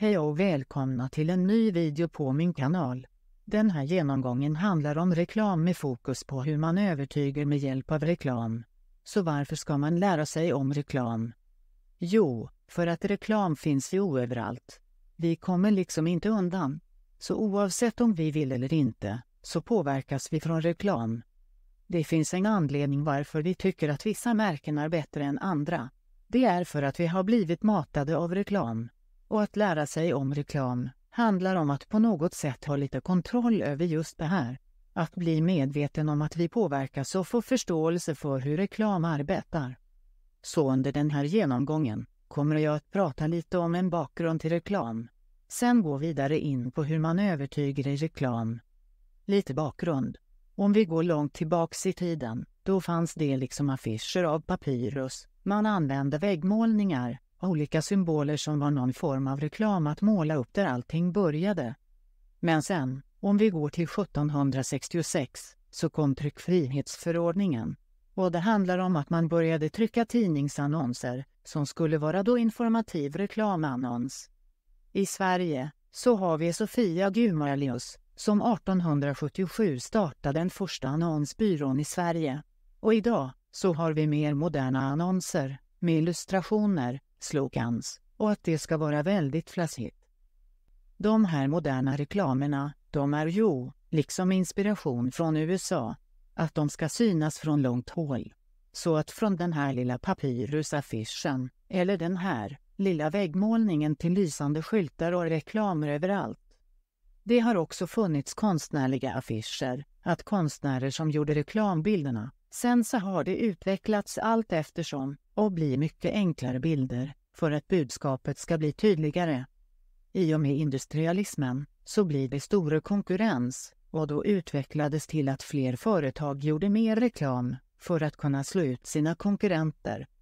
Hej och välkomna till en ny video på min kanal. Den här genomgången handlar om reklam med fokus på hur man övertyger med hjälp av reklam. Så varför ska man lära sig om reklam? Jo, för att reklam finns ju överallt. Vi kommer liksom inte undan. Så oavsett om vi vill eller inte, så påverkas vi från reklam. Det finns en anledning varför vi tycker att vissa märken är bättre än andra. Det är för att vi har blivit matade av reklam och att lära sig om reklam handlar om att på något sätt ha lite kontroll över just det här. Att bli medveten om att vi påverkas och få förståelse för hur reklam arbetar. Så under den här genomgången kommer jag att prata lite om en bakgrund till reklam. Sen gå vidare in på hur man övertyger i reklam. Lite bakgrund. Om vi går långt tillbaks i tiden, då fanns det liksom affischer av papyrus. Man använde väggmålningar, olika symboler som var någon form av reklam att måla upp där allting började. Men sen, om vi går till 1766, så kom tryckfrihetsförordningen. Och det handlar om att man började trycka tidningsannonser, som skulle vara då informativ reklamannons. I Sverige så har vi Sofia Gumaelius, som 1877 startade den första annonsbyrån i Sverige. Och idag så har vi mer moderna annonser med illustrationer slogans och att det ska vara väldigt flassigt. De här moderna reklamerna, de är ju, liksom inspiration från USA, att de ska synas från långt håll. Så att från den här lilla papyrusaffischen, eller den här, lilla väggmålningen till lysande skyltar och reklamer överallt. Det har också funnits konstnärliga affischer, att konstnärer som gjorde reklambilderna. Sen så har det utvecklats allt eftersom, och bli mycket enklare bilder för att budskapet ska bli tydligare. I och med industrialismen så blir det stor konkurrens och då utvecklades till att fler företag gjorde mer reklam för att kunna slå ut sina konkurrenter.